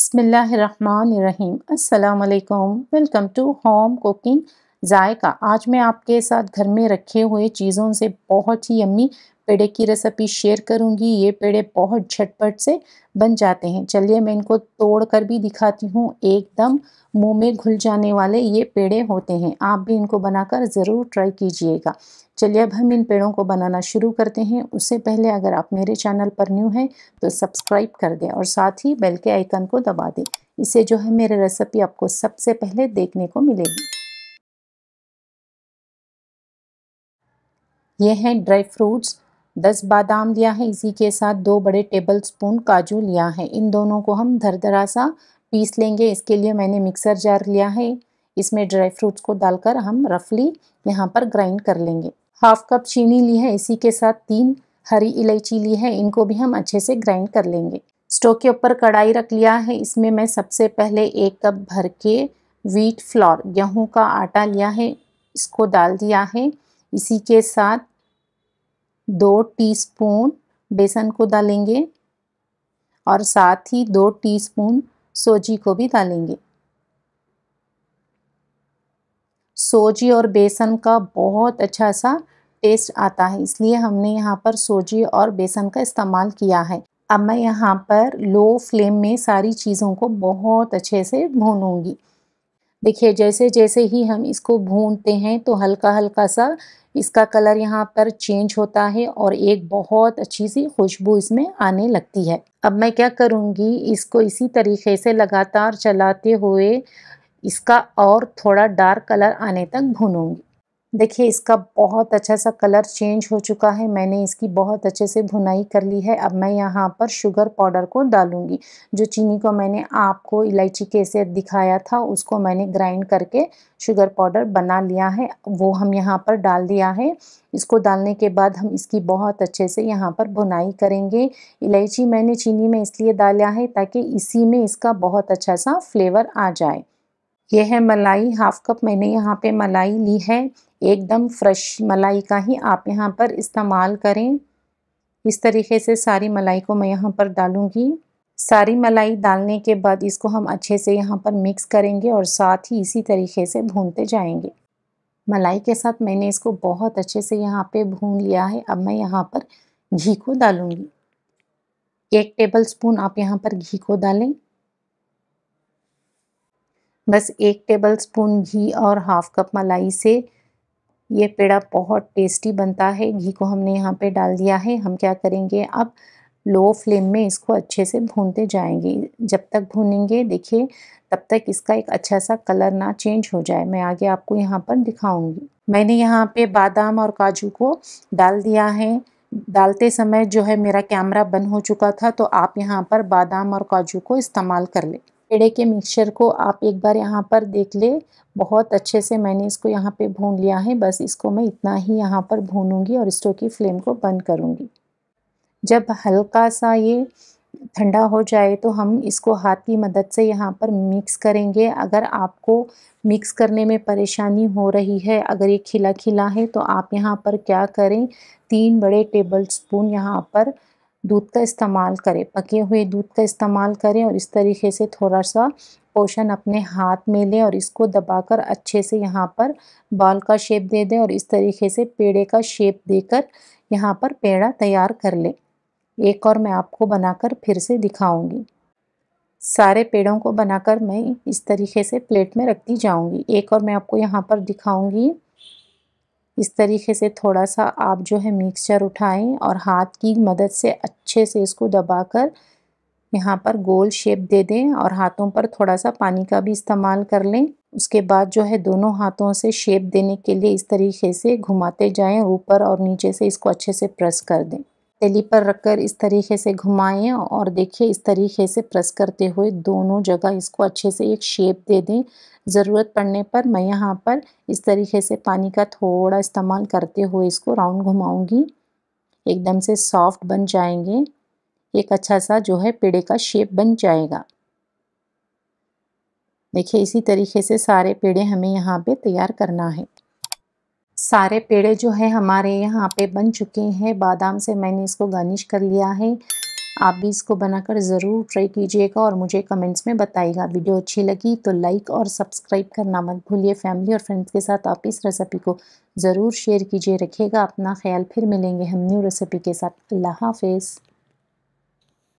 बसमीम् अल्लाम welcome to home cooking Zaika आज मैं आपके साथ घर में रखे हुए चीज़ों से बहुत ही यम्मी पेड़े की रेसिपी शेयर करूंगी ये पेड़े बहुत झटपट से बन जाते हैं चलिए मैं इनको तोड़ कर भी दिखाती हूँ एकदम मुंह में घुल जाने वाले ये पेड़े होते हैं आप भी इनको बनाकर ज़रूर ट्राई कीजिएगा चलिए अब हम इन पेड़ों को बनाना शुरू करते हैं उससे पहले अगर आप मेरे चैनल पर न्यू हैं तो सब्सक्राइब कर दें और साथ ही बेल के आइकन को दबा दें इससे जो है मेरे रेसिपी आपको सबसे पहले देखने को मिलेगी ये हैं ड्राई फ्रूट्स दस बादाम लिया है इसी के साथ दो बड़े टेबल स्पून काजू लिया है इन दोनों को हम धरधरा सा पीस लेंगे इसके लिए मैंने मिक्सर जार लिया है इसमें ड्राई फ्रूट्स को डालकर हम रफली यहाँ पर ग्राइंड कर लेंगे हाफ कप चीनी ली है इसी के साथ तीन हरी इलायची ली है इनको भी हम अच्छे से ग्राइंड कर लेंगे स्टोव के ऊपर कढ़ाई रख लिया है इसमें मैं सबसे पहले एक कप भर के व्हीट फ्लोर गेहूँ का आटा लिया है इसको डाल दिया है इसी के साथ दो टीस्पून बेसन को डालेंगे और साथ ही दो टीस्पून सोजी को भी डालेंगे सोजी और बेसन का बहुत अच्छा सा टेस्ट आता है इसलिए हमने यहाँ पर सोजी और बेसन का इस्तेमाल किया है अब मैं यहाँ पर लो फ्लेम में सारी चीज़ों को बहुत अच्छे से भूनूंगी देखिए जैसे जैसे ही हम इसको भूनते हैं तो हल्का हल्का सा इसका कलर यहाँ पर चेंज होता है और एक बहुत अच्छी सी खुशबू इसमें आने लगती है अब मैं क्या करूँगी इसको इसी तरीके से लगातार चलाते हुए इसका और थोड़ा डार्क कलर आने तक भूनूंगी देखिए इसका बहुत अच्छा सा कलर चेंज हो चुका है मैंने इसकी बहुत अच्छे से भुनाई कर ली है अब मैं यहाँ पर शुगर पाउडर को डालूंगी जो चीनी को मैंने आपको इलायची के से दिखाया था उसको मैंने ग्राइंड करके शुगर पाउडर बना लिया है वो हम यहाँ पर डाल दिया है इसको डालने के बाद हम इसकी बहुत अच्छे से यहाँ पर भुनाई करेंगे इलायची मैंने चीनी में इसलिए डाला है ताकि इसी में इसका बहुत अच्छा सा फ्लेवर आ जाए यह है मलाई हाफ कप मैंने यहाँ पे मलाई ली है एकदम फ्रेश मलाई का ही आप यहाँ पर इस्तेमाल करें इस तरीके से सारी मलाई को मैं यहाँ पर डालूँगी सारी मलाई डालने के बाद इसको हम अच्छे से यहाँ पर मिक्स करेंगे और साथ ही इसी तरीके से भूनते जाएंगे मलाई के साथ मैंने इसको बहुत अच्छे से यहाँ पे भून लिया है अब मैं यहाँ पर घी को डालूँगी एक टेबल स्पून आप यहाँ पर घी को डालें बस एक टेबल स्पून घी और हाफ कप मलाई से ये पेड़ा बहुत टेस्टी बनता है घी को हमने यहाँ पे डाल दिया है हम क्या करेंगे अब लो फ्लेम में इसको अच्छे से भूनते जाएंगे जब तक भूनेंगे देखिए तब तक इसका एक अच्छा सा कलर ना चेंज हो जाए मैं आगे आपको यहाँ पर दिखाऊंगी मैंने यहाँ पे बादाम और काजू को डाल दिया है डालते समय जो है मेरा कैमरा बंद हो चुका था तो आप यहाँ पर बादाम और काजू को इस्तेमाल कर लें पेड़े के मिक्सचर को आप एक बार यहाँ पर देख ले बहुत अच्छे से मैंने इसको यहाँ पे भून लिया है बस इसको मैं इतना ही यहाँ पर भूनूंगी और स्टोव की फ्लेम को बंद करूँगी जब हल्का सा ये ठंडा हो जाए तो हम इसको हाथ की मदद से यहाँ पर मिक्स करेंगे अगर आपको मिक्स करने में परेशानी हो रही है अगर ये खिला खिला है तो आप यहाँ पर क्या करें तीन बड़े टेबल स्पून यहाँ पर दूध का इस्तेमाल करें पके हुए दूध का इस्तेमाल करें और इस तरीके से थोड़ा सा पोषण अपने हाथ में लें और इसको दबाकर अच्छे से यहाँ पर बाल का शेप दे दें और इस तरीके से पेड़े का शेप देकर यहाँ पर पेड़ा तैयार कर लें एक और मैं आपको बनाकर फिर से दिखाऊंगी सारे पेड़ों को बनाकर मैं इस तरीके से प्लेट में रखती जाऊंगी एक और मैं आपको यहाँ पर दिखाऊंगी इस तरीके से थोड़ा सा आप जो है मिक्सचर उठाएं और हाथ की मदद से अच्छे से इसको दबाकर यहाँ पर गोल शेप दे दें और हाथों पर थोड़ा सा पानी का भी इस्तेमाल कर लें उसके बाद जो है दोनों हाथों से शेप देने के लिए इस तरीके से घुमाते जाएं ऊपर और नीचे से इसको अच्छे से प्रेस कर दें तेली पर रखकर इस तरीके से घुमाएं और देखिए इस तरीके से प्रेस करते हुए दोनों जगह इसको अच्छे से एक शेप दे दें ज़रूरत पड़ने पर मैं यहाँ पर इस तरीके से पानी का थोड़ा इस्तेमाल करते हुए इसको राउंड घुमाऊँगी एकदम से सॉफ्ट बन जाएंगे एक अच्छा सा जो है पेड़े का शेप बन जाएगा देखिए इसी तरीके से सारे पेड़े हमें यहाँ पे तैयार करना है सारे पेड़े जो है हमारे यहाँ पे बन चुके हैं बादाम से मैंने इसको गार्निश कर लिया है आप भी इसको बनाकर ज़रूर ट्राई कीजिएगा और मुझे कमेंट्स में बताइएगा वीडियो अच्छी लगी तो लाइक और सब्सक्राइब करना मत भूलिए फैमिली और फ्रेंड्स के साथ आप इस रेसिपी को ज़रूर शेयर कीजिए रखिएगा अपना ख्याल फिर मिलेंगे हम न्यू रेसिपी के साथ अल्लाह हाफिज़